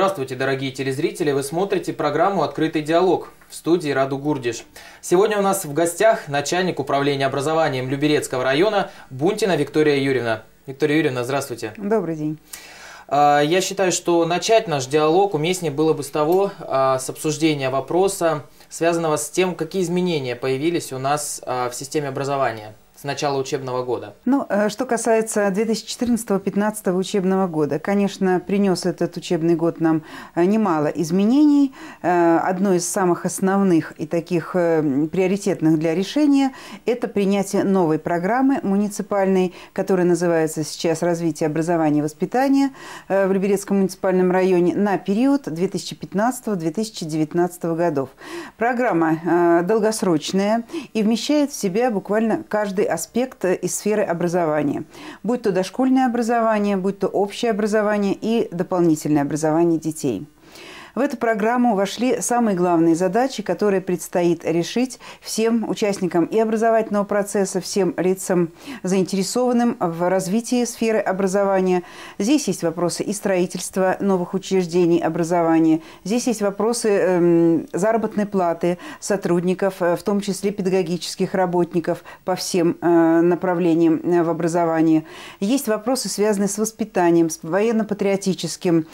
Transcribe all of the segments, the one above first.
Здравствуйте, дорогие телезрители! Вы смотрите программу «Открытый диалог» в студии Раду Гурдиш. Сегодня у нас в гостях начальник управления образованием Люберецкого района Бунтина Виктория Юрьевна. Виктория Юрьевна, здравствуйте. Добрый день. А, я считаю, что начать наш диалог уместнее было бы с того, а, с обсуждения вопроса, связанного с тем, какие изменения появились у нас а, в системе образования – с начала учебного года? Ну, э, что касается 2014-2015 учебного года, конечно, принес этот учебный год нам э, немало изменений. Э, одно из самых основных и таких приоритетных для решения – это принятие новой программы муниципальной, которая называется сейчас «Развитие образования и воспитания» в Люберецком муниципальном районе на период 2015-2019 годов. Программа долгосрочная и вмещает в себя буквально каждый аспект из сферы образования. Будь то дошкольное образование, будь то общее образование и дополнительное образование детей. В эту программу вошли самые главные задачи, которые предстоит решить всем участникам и образовательного процесса, всем лицам, заинтересованным в развитии сферы образования. Здесь есть вопросы и строительства новых учреждений образования. Здесь есть вопросы эм, заработной платы сотрудников, э, в том числе педагогических работников по всем э, направлениям э, в образовании. Есть вопросы, связанные с воспитанием, с военно-патриотическим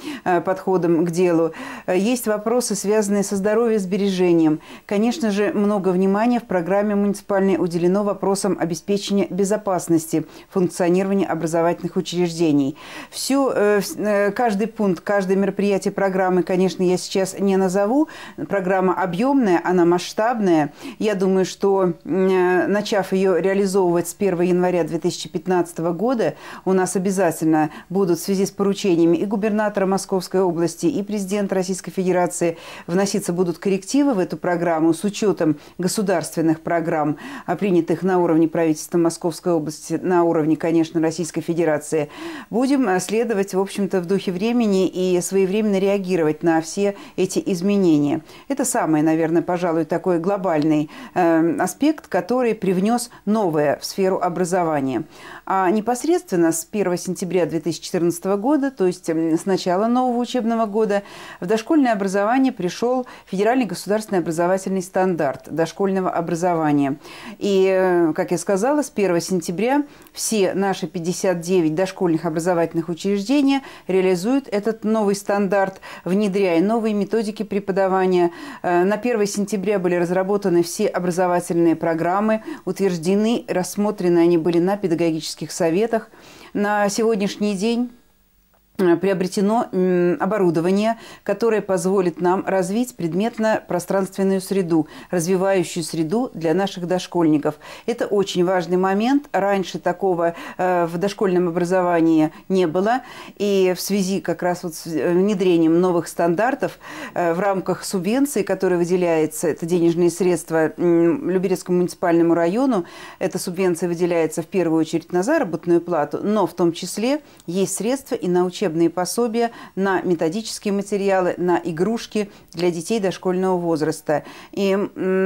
подходом к делу. Есть вопросы, связанные со здоровьем и сбережением. Конечно же, много внимания в программе муниципальной уделено вопросам обеспечения безопасности функционирования образовательных учреждений. Всю, э, э, каждый пункт, каждое мероприятие программы, конечно, я сейчас не назову. Программа объемная, она масштабная. Я думаю, что э, начав ее реализовывать с 1 января 2015 года, у нас обязательно будут в связи с поручениями и губернатора Московской области, и президента России. Российской Федерации вноситься будут коррективы в эту программу с учетом государственных программ, а принятых на уровне правительства Московской области, на уровне, конечно, Российской Федерации. Будем э, следовать, в общем-то, в духе времени и своевременно реагировать на все эти изменения. Это самый, наверное, пожалуй, такой глобальный э, аспект, который привнес новое в сферу образования. А непосредственно с 1 сентября 2014 года, то есть с начала нового учебного года, в дошкольном дошкольное образование пришел федеральный государственный образовательный стандарт дошкольного образования. И, э, как я сказала, с 1 сентября все наши 59 дошкольных образовательных учреждений реализуют этот новый стандарт, внедряя новые методики преподавания. Э, на 1 сентября были разработаны все образовательные программы, утверждены, рассмотрены они были на педагогических советах. На сегодняшний день Э, приобретено оборудование, которое позволит нам развить предметно-пространственную среду, развивающую среду для наших дошкольников. Это очень важный момент. Раньше такого э, в дошкольном образовании не было. И в связи как раз вот с э, внедрением новых стандартов в рамках субвенции, которая выделяется, это денежные средства Люберецкому муниципальному району, эта субвенция выделяется в первую очередь на заработную плату, но в том числе есть средства и на учебные учебные пособия, на методические материалы, на игрушки для детей дошкольного возраста. И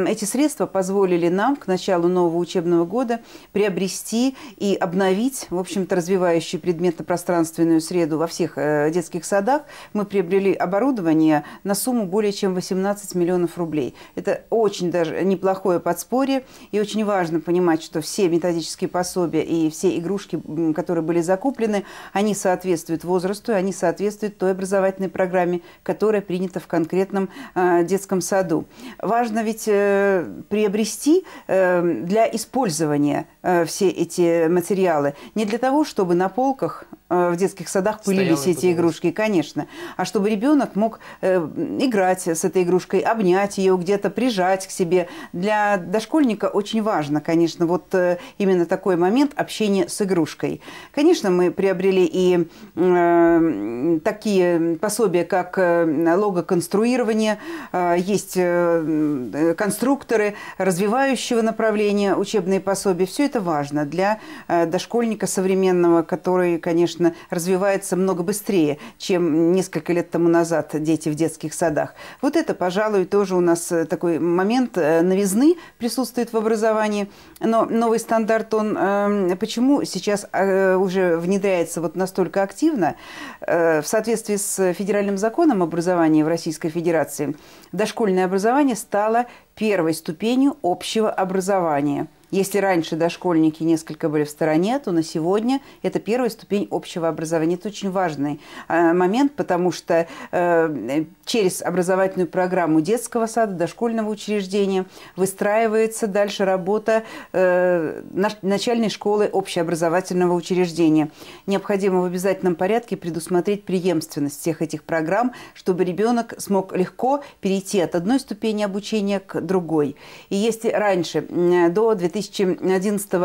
эти средства позволили нам к началу нового учебного года приобрести и обновить, в общем-то, развивающую предметно-пространственную среду во всех э, детских садах. Мы приобрели оборудование на сумму более чем 18 миллионов рублей. Это очень даже неплохое подспорье, и очень важно понимать, что все методические пособия и все игрушки, которые были закуплены, они соответствуют возрасту возрасту, они соответствуют той образовательной программе, которая принята в конкретном а, детском саду. Важно ведь э, приобрести э, для использования э, все эти материалы не для того, чтобы на полках Э, в детских садах пылились Стояла эти игрушки, конечно. А чтобы ребенок мог э, играть с этой игрушкой, обнять ее где-то, прижать к себе. Для дошкольника очень важно, конечно, вот э, именно такой момент общения с игрушкой. Конечно, мы приобрели и э, такие пособия, как логоконструирование, э, есть э, конструкторы развивающего направления, учебные пособия. Все это важно для дошкольника современного, который, конечно, конечно, развивается много быстрее, чем несколько лет тому назад дети в детских садах. Вот это, пожалуй, тоже у нас э, такой момент э, новизны присутствует в образовании. Но новый стандарт, он эм, почему сейчас э, уже внедряется вот настолько активно? В соответствии с федеральным законом образования в Российской Федерации дошкольное образование стало первой ступенью общего образования – если раньше дошкольники несколько были в стороне, то на сегодня это первая ступень общего образования. Это очень важный э, момент, потому что э, через образовательную программу детского сада, дошкольного учреждения выстраивается дальше работа э, начальной школы общеобразовательного учреждения. Необходимо в обязательном порядке предусмотреть преемственность всех этих программ, чтобы ребенок смог легко перейти от одной ступени обучения к другой. И если раньше, до 2000 2011-2012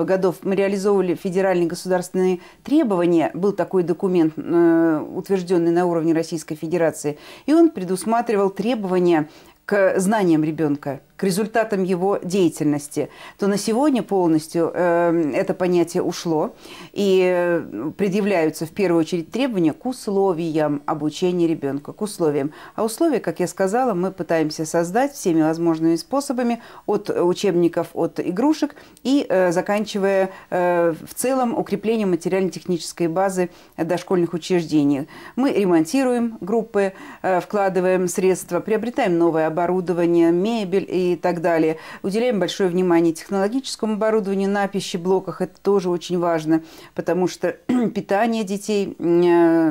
э, годов мы реализовывали федеральные государственные требования. Был такой документ, э, утвержденный на уровне Российской Федерации. И он предусматривал требования к знаниям ребенка к результатам его деятельности, то на сегодня полностью э, это понятие ушло и э, предъявляются в первую очередь требования к условиям обучения ребенка, к условиям. А условия, как я сказала, мы пытаемся создать всеми возможными способами от учебников, от игрушек и э, заканчивая э, в целом укреплением материально-технической базы дошкольных учреждений. Мы ремонтируем группы, э, вкладываем средства, приобретаем новое оборудование, мебель и и так далее. Уделяем большое внимание технологическому оборудованию на пищеблоках. Это тоже очень важно, потому что питание детей э,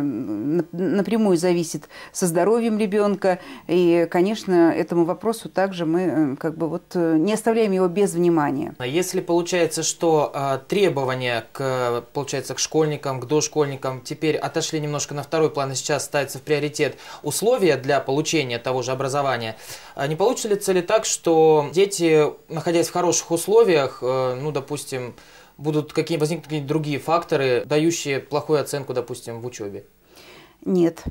напрямую зависит со здоровьем ребенка. И, конечно, этому вопросу также мы э, как бы вот э, не оставляем его без внимания. А если получается, что требования к, получается, к школьникам, к дошкольникам теперь отошли немножко на второй план и сейчас ставится в приоритет условия для получения того же образования, не получится ли так, что что дети, находясь в хороших условиях, э, ну, допустим, будут какие возникнут какие-то другие факторы, дающие плохую оценку, допустим, в учебе? Нет.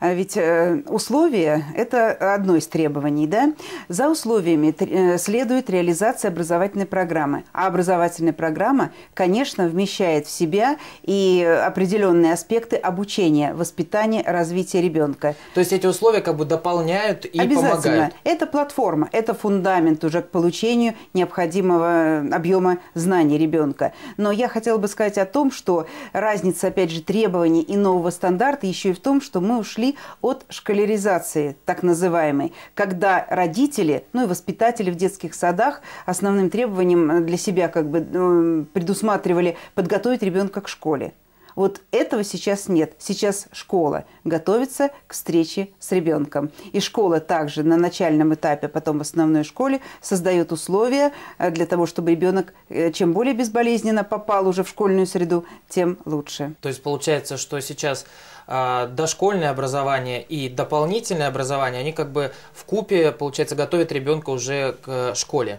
А ведь э, условия – это одно из требований, да? За условиями э, следует реализация образовательной программы. А образовательная программа, конечно, вмещает в себя и определенные аспекты обучения, воспитания, развития ребенка. То есть эти условия как бы дополняют и Обязательно. помогают? Это платформа, это фундамент уже к получению необходимого объема знаний ребенка. Но я хотела бы сказать о том, что разница, опять же, требований и нового стандарта еще и в том, что мы уже ушли от школяризации, так называемой, когда родители, ну и воспитатели в детских садах основным требованием для себя как бы предусматривали подготовить ребенка к школе. Вот этого сейчас нет. Сейчас школа готовится к встрече с ребенком. И школа также на начальном этапе, потом в основной школе, создает условия э, для того, чтобы ребенок э, чем более безболезненно попал уже в школьную среду, тем лучше. То есть получается, что сейчас а, дошкольное образование и дополнительное образование, они как бы в купе, получается, готовят ребенка уже к э, школе.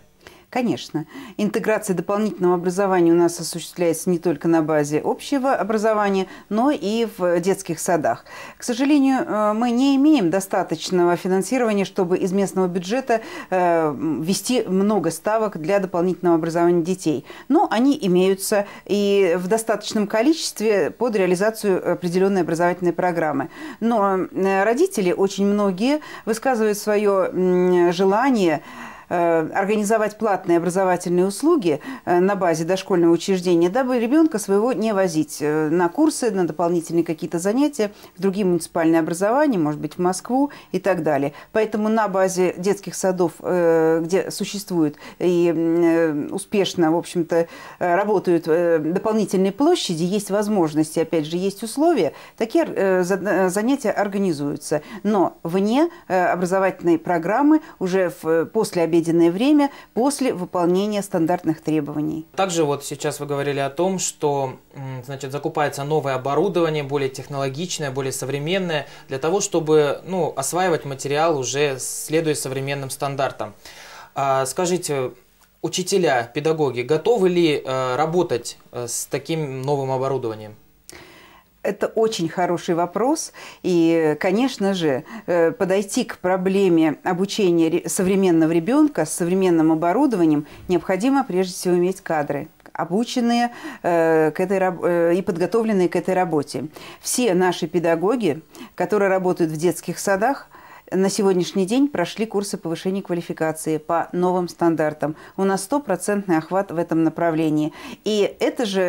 Конечно. Интеграция дополнительного образования у нас осуществляется не только на базе общего образования, но и в детских садах. К сожалению, э, мы не имеем достаточного финансирования, чтобы из местного бюджета э, ввести много ставок для дополнительного образования детей. Но они имеются и в достаточном количестве под реализацию определенной образовательной программы. Но э, родители, очень многие, высказывают свое желание – Э, организовать платные образовательные услуги э, на базе дошкольного учреждения, дабы ребенка своего не возить э, на курсы, на дополнительные какие-то занятия, в другие муниципальные образования, может быть, в Москву и так далее. Поэтому на базе детских садов, где существуют и успешно, в общем-то, работают дополнительные площади, есть возможности, опять же, есть условия, такие занятия организуются. Но вне образовательной программы уже после обеда отведенное время после выполнения стандартных требований. Также вот сейчас вы говорили о том, что значит, закупается новое оборудование, более технологичное, более современное, для того, чтобы ну, осваивать материал уже следуя современным стандартам. А, скажите, учителя, педагоги готовы ли э, работать э, с таким новым оборудованием? Это очень хороший вопрос. И, конечно же, э, подойти к проблеме обучения современного ребенка с современным оборудованием необходимо прежде всего иметь кадры обученные э, к этой, э, и подготовленные к этой работе. Все наши педагоги, которые работают в детских садах – на сегодняшний день прошли курсы повышения квалификации по новым стандартам. У нас стопроцентный охват в этом направлении. И это же,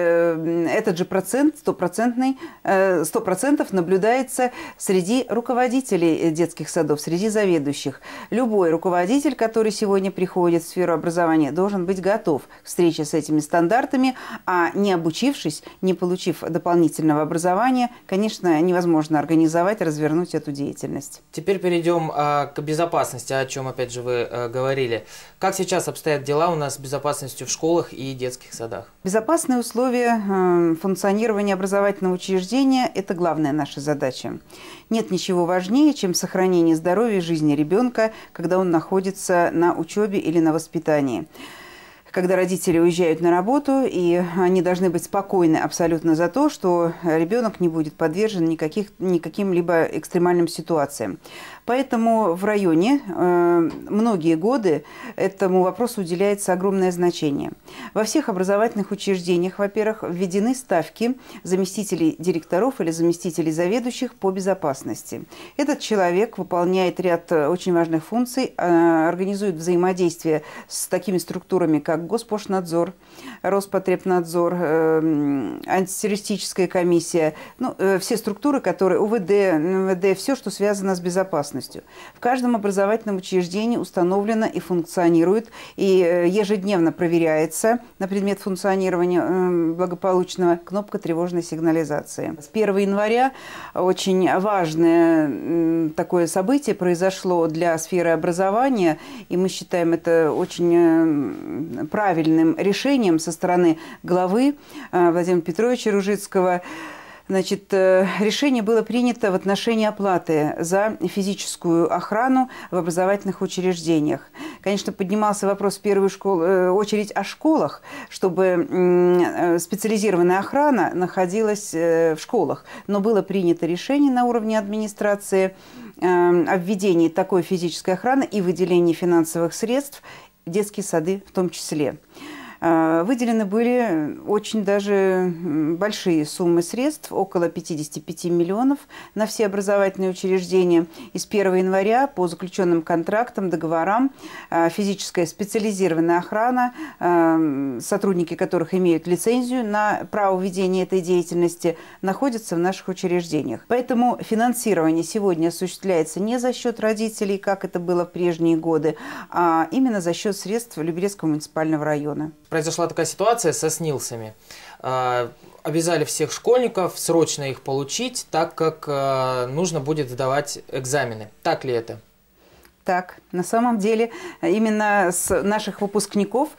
этот же процент, стопроцентный, э, сто процентов наблюдается среди руководителей детских садов, среди заведующих. Любой руководитель, который сегодня приходит в сферу образования, должен быть готов к встрече с этими стандартами, а не обучившись, не получив дополнительного образования, конечно, невозможно организовать, развернуть эту деятельность. Теперь перейдем перейдем а, к безопасности, о чем, опять же, вы а, говорили. Как сейчас обстоят дела у нас с безопасностью в школах и детских садах? Безопасные условия э, а, функционирования образовательного учреждения – это главная наша задача. Нет ничего важнее, чем сохранение здоровья и жизни ребенка, когда он находится на учебе или на воспитании когда родители уезжают на работу, и они должны быть спокойны абсолютно за то, что ребенок не будет подвержен никаких, никаким-либо экстремальным ситуациям. Поэтому в районе э, многие годы этому вопросу уделяется огромное значение. Во всех образовательных учреждениях, во-первых, введены ставки заместителей директоров или заместителей заведующих по безопасности. Этот человек выполняет ряд э, очень важных функций, э, организует взаимодействие с такими структурами, как Госпошнадзор, Роспотребнадзор, антитеррористическая комиссия, ну, все структуры, которые УВД, МВД, все, что связано с безопасностью безопасностью. В каждом образовательном учреждении установлено и функционирует, и э, ежедневно проверяется на предмет функционирования эм, благополучного кнопка тревожной сигнализации. С 1 января очень важное такое событие произошло для сферы образования, и мы считаем это очень эм, правильным решением со стороны главы э, Владимира Петровича Ружицкого – Значит, э, решение было принято в отношении оплаты за физическую охрану в образовательных учреждениях. Конечно, поднимался вопрос в первую э, очередь о школах, чтобы э, специализированная охрана находилась в школах. Но было принято решение на уровне администрации о введении такой физической охраны и выделении финансовых средств, детские сады в том числе. Э, выделены были э, очень даже большие суммы средств, около 55 миллионов на все образовательные учреждения. И с 1 января по заключенным контрактам, договорам э, физическая специализированная охрана, сотрудники которых имеют лицензию на право ведения этой деятельности, находятся в наших учреждениях. Поэтому финансирование сегодня осуществляется не за счет родителей, как это было в прежние годы, а именно за счет средств Люберецкого муниципального района произошла такая ситуация со СНИЛСами. А, обязали всех школьников срочно их получить, так как а, нужно будет сдавать экзамены. Так ли это? Так, на самом деле именно с наших выпускников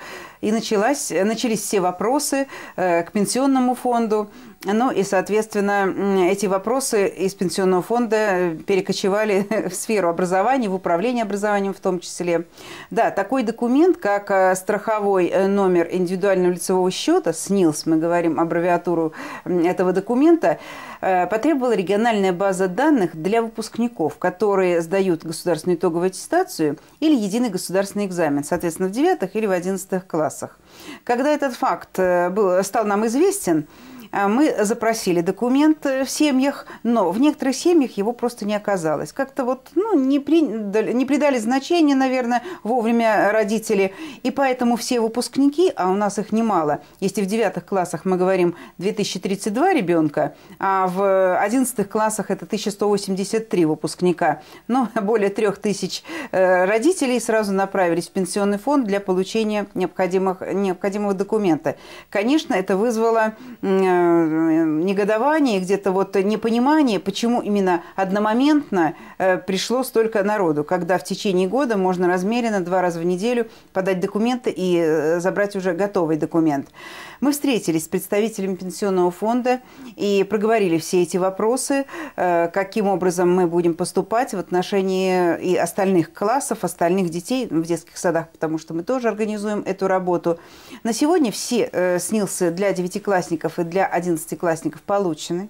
и началась, начались все вопросы э, к пенсионному фонду. Ну и, соответственно, эти вопросы из пенсионного фонда э, перекочевали в сферу образования, в управление образованием в том числе. Да, такой документ, как э, страховой номер индивидуального лицевого счета, СНИЛС, мы говорим аббревиатуру этого документа, потребовала региональная база данных для выпускников, которые сдают государственную итоговую аттестацию или единый государственный экзамен, соответственно, в девятых или в одиннадцатых классах классах. Когда этот факт э, был, стал нам известен, Э, мы запросили документ в семьях, но в некоторых семьях его просто не оказалось. Как-то вот ну, не, при... не придали значения, наверное, вовремя родители. И поэтому все выпускники, а у нас их немало, если в девятых классах мы говорим 2032 ребенка, а в одиннадцатых классах это 1183 выпускника, но более трех тысяч э, родителей сразу направились в пенсионный фонд для получения необходимых, необходимого документа. Конечно, это вызвало э, Э, негодование, где-то вот непонимание, почему именно одномоментно э, пришло столько народу, когда в течение года можно размеренно два раза в неделю подать документы и э, забрать уже готовый документ. Мы встретились с представителями пенсионного фонда и проговорили все эти вопросы, каким образом мы будем поступать в отношении и остальных классов, остальных детей в детских садах, потому что мы тоже организуем эту работу. На сегодня все снился для девятиклассников и для 11-классников получены.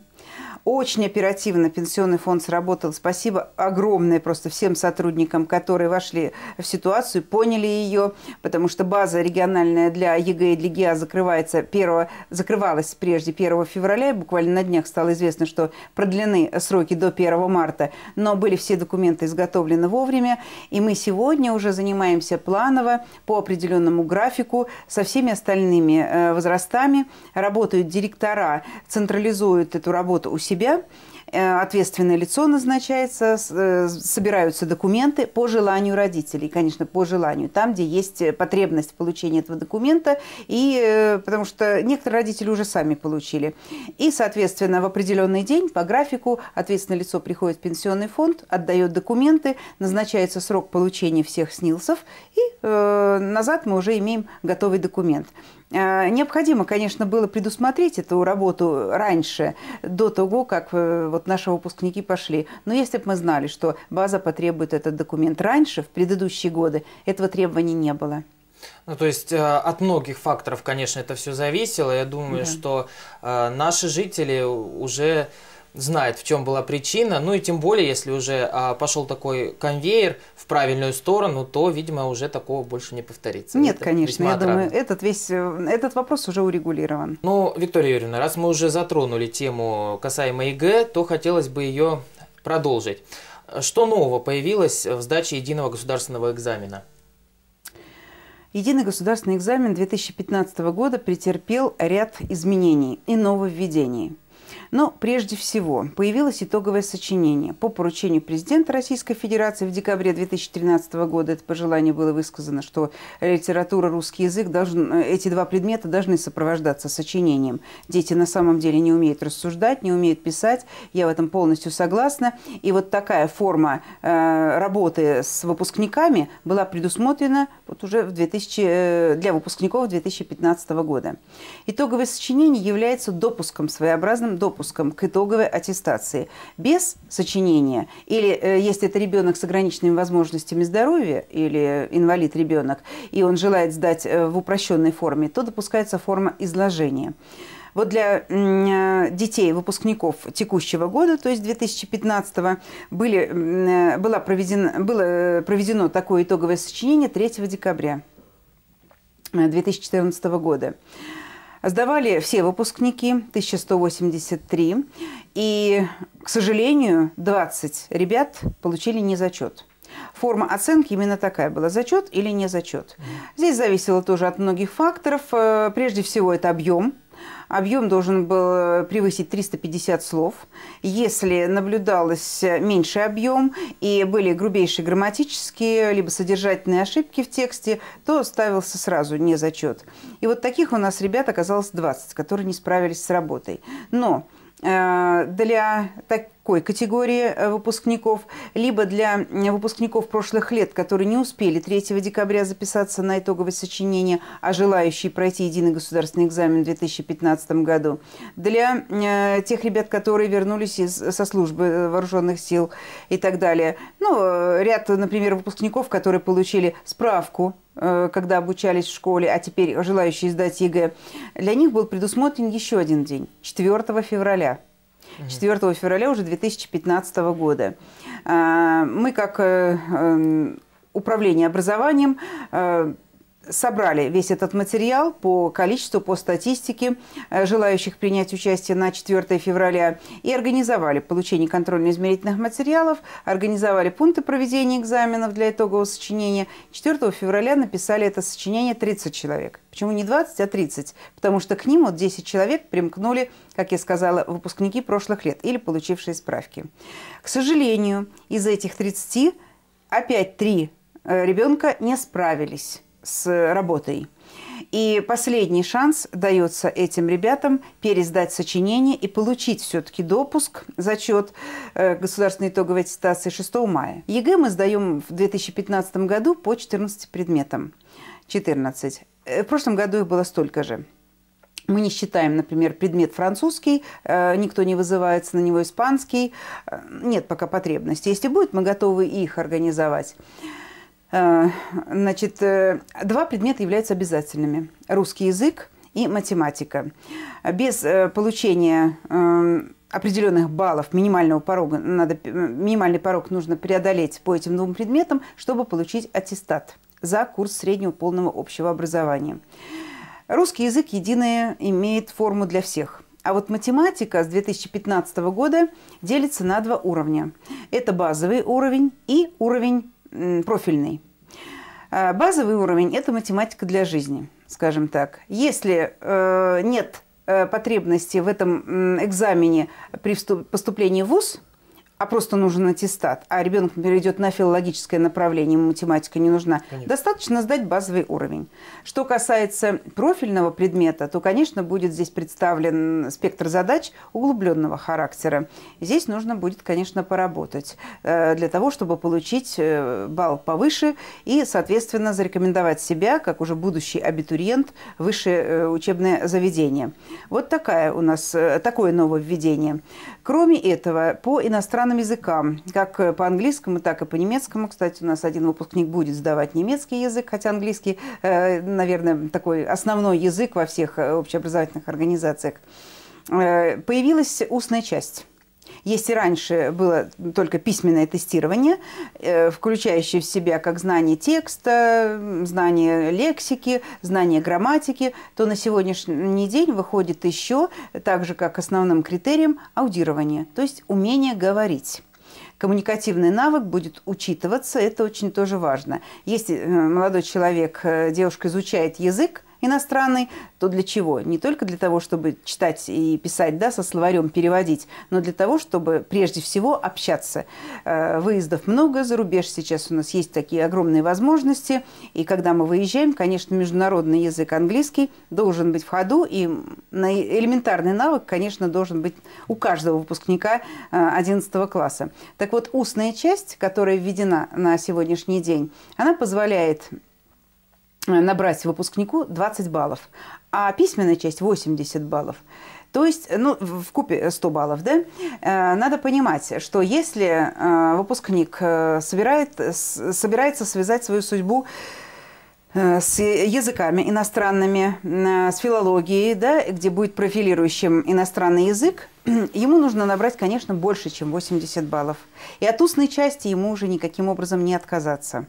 Очень оперативно пенсионный фонд сработал. Спасибо огромное просто всем сотрудникам, которые вошли в ситуацию, поняли ее, потому что база региональная для ЕГЭ и для ГИА закрывается 1, закрывалась прежде 1 февраля. И буквально на днях стало известно, что продлены сроки до 1 марта, но были все документы изготовлены вовремя. И мы сегодня уже занимаемся планово по определенному графику со всеми остальными э, возрастами. Работают директора, централизуют эту работу у себя себя, э, ответственное лицо назначается, э, собираются документы по желанию родителей, конечно, по желанию, там, где есть потребность получения этого документа, и, э, потому что некоторые родители уже сами получили. И, соответственно, в определенный день по графику ответственное лицо приходит в пенсионный фонд, отдает документы, назначается срок получения всех СНИЛСов, и э, назад мы уже имеем готовый документ. Э, необходимо, конечно, было предусмотреть эту работу раньше, до того, как э, вот наши выпускники пошли. Но если бы мы знали, что база потребует этот документ раньше, в предыдущие годы, этого требования не было. Ну, то есть э, от многих факторов, конечно, это все зависело. Я думаю, да. что э, наши жители уже знает, в чем была причина. Ну и тем более, если уже а, пошел такой конвейер в правильную сторону, то, видимо, уже такого больше не повторится. Нет, это конечно, я отрадно. думаю, этот весь э, этот вопрос уже урегулирован. Ну, Виктория Юрьевна, раз мы уже затронули тему касаемо ЕГЭ, то хотелось бы ее продолжить. Что нового появилось в сдаче единого государственного экзамена? Единый государственный экзамен 2015 года претерпел ряд изменений и нововведений – но прежде всего появилось итоговое сочинение по поручению президента Российской Федерации в декабре 2013 года. Это пожелание было высказано, что литература, русский язык, должен, эти два предмета должны сопровождаться сочинением. Дети на самом деле не умеют рассуждать, не умеют писать. Я в этом полностью согласна. И вот такая форма э, работы с выпускниками была предусмотрена вот уже в 2000, э, для выпускников 2015 года. Итоговое сочинение является допуском, своеобразным допуском допуском к итоговой аттестации. Без сочинения, или э, если это ребенок с ограниченными возможностями здоровья, или инвалид ребенок, и он желает сдать э, в упрощенной форме, то допускается форма изложения. Вот для э, детей, выпускников текущего года, то есть 2015 -го, были, э, было, проведено, э, было проведено такое итоговое сочинение 3 декабря 2014 года. Сдавали все выпускники, 1183. И, к сожалению, 20 ребят получили не зачет. Форма оценки именно такая была – зачет или не зачет. Здесь зависело тоже от многих факторов. Э, прежде всего, это объем объем должен был э, превысить 350 слов. Если наблюдалось меньший объем и были грубейшие грамматические либо содержательные ошибки в тексте, то ставился сразу не зачет. И вот таких у нас ребят оказалось 20, которые не справились с работой. Но э, для таких такой категории э, выпускников, либо для выпускников прошлых лет, которые не успели 3 декабря записаться на итоговое сочинение, а желающие пройти единый государственный экзамен в 2015 году, для э, тех ребят, которые вернулись из, со службы э, вооруженных сил и так далее. Ну, ряд, например, выпускников, которые получили справку когда обучались в школе, а теперь желающие сдать ЕГЭ, для них был предусмотрен еще один день, 4 февраля – 4 февраля уже 2015 года. А, мы как э, эм, управление образованием э, собрали весь этот материал по количеству, по статистике э, желающих принять участие на 4 февраля и организовали получение контрольно-измерительных материалов, организовали пункты проведения экзаменов для итогового сочинения. 4 февраля написали это сочинение 30 человек. Почему не 20, а 30? Потому что к ним вот 10 человек примкнули, как я сказала, выпускники прошлых лет или получившие справки. К сожалению, из этих 30 опять 3 э, ребенка не справились с работой. И последний шанс дается этим ребятам пересдать сочинение и получить все-таки допуск, зачет э, государственной итоговой аттестации 6 мая. ЕГЭ мы сдаем в 2015 году по 14 предметам. 14. Э, в прошлом году их было столько же. Мы не считаем, например, предмет французский, э, никто не вызывается на него испанский. Нет пока потребности. Если будет, мы готовы их организовать. Э, значит, э, два предмета являются обязательными. Русский язык и математика. Без э, получения определенных баллов минимального порога надо минимальный порог нужно преодолеть по этим двум предметам, чтобы получить аттестат за курс среднего полного общего образования. Русский язык единый имеет форму для всех. А вот математика с 2015 года делится на два уровня. Это базовый уровень и уровень профильный. А, базовый уровень – это математика для жизни, скажем так. Если э, нет э, потребности в этом экзамене при поступлении в ВУЗ – а просто нужен аттестат, а ребенок перейдет на филологическое направление, ему математика не нужна, конечно. достаточно сдать базовый уровень. Что касается профильного предмета, то, конечно, будет здесь представлен спектр задач углубленного характера. Здесь нужно будет, конечно, поработать э, для того, чтобы получить э, балл повыше и, соответственно, зарекомендовать себя как уже будущий абитуриент высшее э, учебное заведение. Вот такая у нас, такое нововведение. Кроме этого, по иностранным иностранным языкам, как э, по английскому, так и по немецкому. Кстати, у нас один выпускник будет сдавать немецкий язык, хотя английский, э, наверное, такой основной язык во всех э, общеобразовательных организациях. Появилась устная часть. Если раньше было только письменное тестирование, э, включающее в себя как знание текста, знание лексики, знание грамматики, то на сегодняшний день выходит еще, так же как основным критерием, аудирование, то есть умение говорить коммуникативный навык будет учитываться, это очень тоже важно. Если э, молодой человек, э, девушка изучает язык, иностранный, то для чего? Не только для того, чтобы читать и писать, да, со словарем переводить, но для того, чтобы прежде всего общаться. Э, выездов много, за рубеж сейчас у нас есть такие огромные возможности, и когда мы выезжаем, конечно, международный язык английский должен быть в ходу, и элементарный навык, конечно, должен быть у каждого выпускника 11 э, класса. Так вот, устная часть, которая введена на сегодняшний день, она позволяет Э, набрать выпускнику 20 баллов, а письменная часть 80 баллов. То есть, ну, в купе 100 баллов, да, э, надо понимать, что если э, выпускник собирает, собирается связать свою судьбу с языками иностранными, с филологией, да, где будет профилирующим иностранный язык, ему нужно набрать, конечно, больше, чем 80 баллов. И от устной части ему уже никаким образом не отказаться.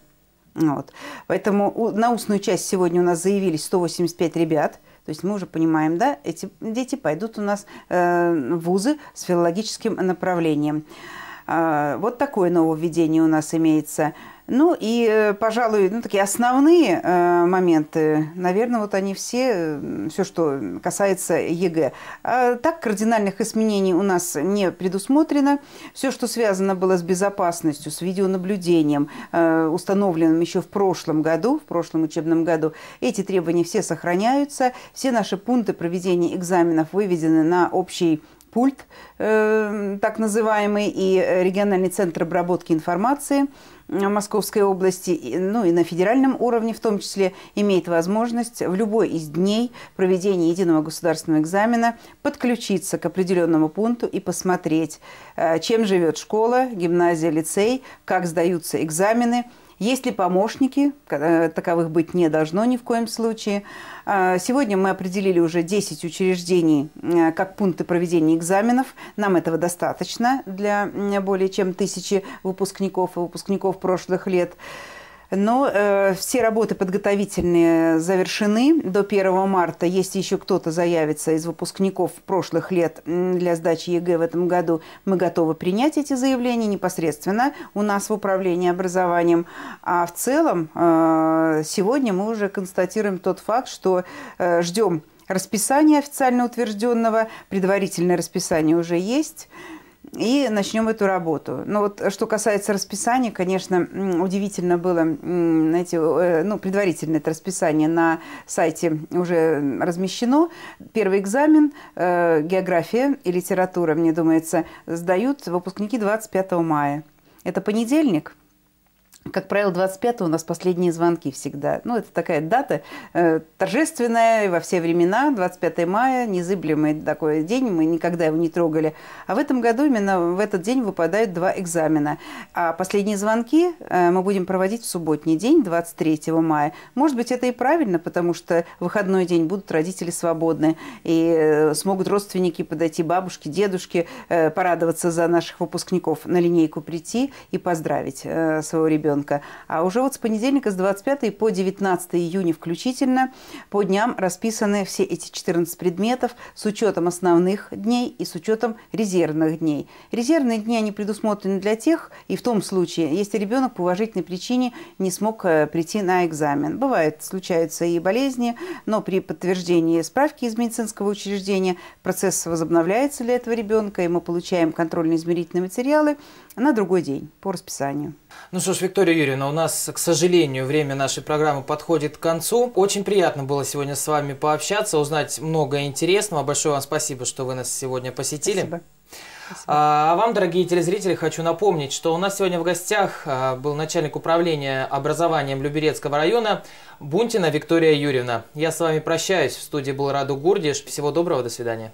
Вот. Поэтому на устную часть сегодня у нас заявились 185 ребят. То есть мы уже понимаем, да, эти дети пойдут у нас э, в вузы с филологическим направлением. А, вот такое нововведение у нас имеется. Ну и, э, пожалуй, ну, такие основные э, моменты, наверное, вот они все, все, что касается ЕГЭ. А так кардинальных изменений у нас не предусмотрено. Все, что связано было с безопасностью, с видеонаблюдением, э, установленным еще в прошлом году, в прошлом учебном году, эти требования все сохраняются. Все наши пункты проведения экзаменов выведены на общий пульт, э, так называемый, и региональный центр обработки информации э, Московской области, ну и на федеральном уровне в том числе, имеет возможность в любой из дней проведения единого государственного экзамена подключиться к определенному пункту и посмотреть, э, чем живет школа, гимназия, лицей, как сдаются экзамены – есть ли помощники? Таковых быть не должно ни в коем случае. А, сегодня мы определили уже 10 учреждений э, как пункты проведения экзаменов. Нам этого достаточно для более чем тысячи выпускников и выпускников прошлых лет. Но э, все работы подготовительные завершены до 1 марта. Если еще кто-то заявится из выпускников прошлых лет для сдачи ЕГЭ в этом году, мы готовы принять эти заявления непосредственно у нас в управлении образованием. А в целом э, сегодня мы уже констатируем тот факт, что э, ждем расписания официально утвержденного, предварительное расписание уже есть – и начнем эту работу. Но вот э, что касается расписания, конечно, удивительно было, знаете, э, ну, предварительное это расписание на сайте уже размещено. Первый экзамен, э, география и литература, мне думается, сдают выпускники 25 мая. Это понедельник – как правило, 25 у нас последние звонки всегда. Ну, это такая дата э, торжественная во все времена. 25 мая, незыблемый такой день, мы никогда его не трогали. А в этом году именно в этот день выпадают два экзамена. А последние звонки э, мы будем проводить в субботний день, 23 мая. Может быть, это и правильно, потому что в выходной день будут родители свободны. И э, смогут родственники подойти, бабушки, дедушки, э, порадоваться за наших выпускников, на линейку прийти и поздравить э, своего ребенка ребенка. А уже вот с понедельника, с 25 по 19 июня включительно, по дням расписаны все эти 14 предметов с учетом основных дней и с учетом резервных дней. Резервные дни, они предусмотрены для тех, и в том случае, если ребенок по уважительной причине не смог э, прийти на экзамен. Бывает, случаются и болезни, но при подтверждении справки из медицинского учреждения процесс возобновляется для этого ребенка, и мы получаем контрольно-измерительные материалы на другой день по расписанию. Ну что ж, Виктория Юрьевна, у нас, к сожалению, время нашей программы подходит к концу. Очень приятно было сегодня с вами пообщаться, узнать много интересного. Большое вам спасибо, что вы нас сегодня посетили. Спасибо. Спасибо. А, а вам, дорогие телезрители, хочу напомнить, что у нас сегодня в гостях а, был начальник управления образованием Люберецкого района Бунтина Виктория Юрьевна. Я с вами прощаюсь. В студии был Раду Гурдиш. Всего доброго, до свидания.